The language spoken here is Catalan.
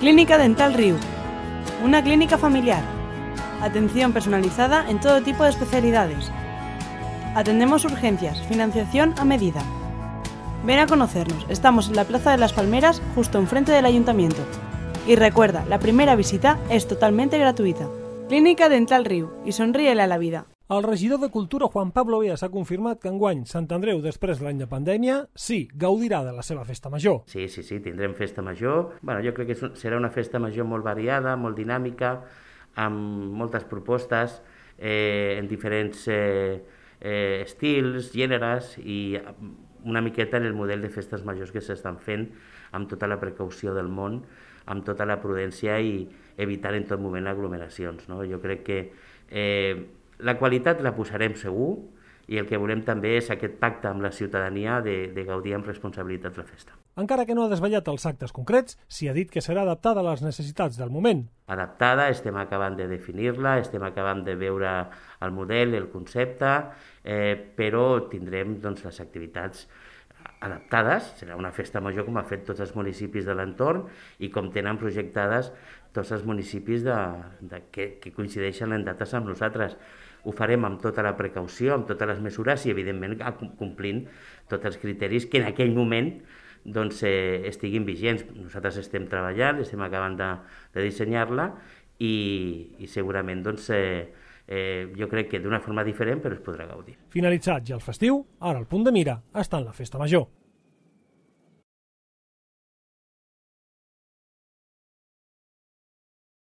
Clínica Dental Riu. Una clínica familiar. Atención personalizada en todo tipo de especialidades. Atendemos urgencias, financiación a medida. Ven a conocernos, estamos en la Plaza de las Palmeras, justo enfrente del ayuntamiento. Y recuerda, la primera visita es totalmente gratuita. Clínica Dental Riu y sonríele a la vida. El regidor de Cultura, Juan Pablo Vías, ha confirmat que enguany Sant Andreu, després de l'any de pandèmia, sí, gaudirà de la seva festa major. Sí, sí, sí, tindrem festa major. Bueno, jo crec que serà una festa major molt variada, molt dinàmica, amb moltes propostes eh, en diferents eh, eh, estils, gèneres i una miqueta en el model de festes majors que s'estan fent amb tota la precaució del món, amb tota la prudència i evitar en tot moment aglomeracions. No? Jo crec que eh, la qualitat la posarem segur i el que volem també és aquest pacte amb la ciutadania de, de gaudir amb responsabilitat la festa. Encara que no ha desvetllat els actes concrets, s'hi ha dit que serà adaptada a les necessitats del moment. Adaptada, estem acabant de definir-la, estem acabant de veure el model, el concepte, eh, però tindrem doncs, les activitats adaptades, serà una festa major com ha fet tots els municipis de l'entorn i com tenen projectades tots els municipis de, de que, que coincideixen en dates amb nosaltres. Ho farem amb tota la precaució, amb totes les mesures i, evidentment, complint tots els criteris que en aquell moment doncs, eh, estiguin vigents. Nosaltres estem treballant, estem acabant de, de dissenyar-la i, i segurament doncs, eh, eh, jo crec que d'una forma diferent, però es podrà gaudir. Finalitzat ja el festiu, ara el punt de mira està en la festa major.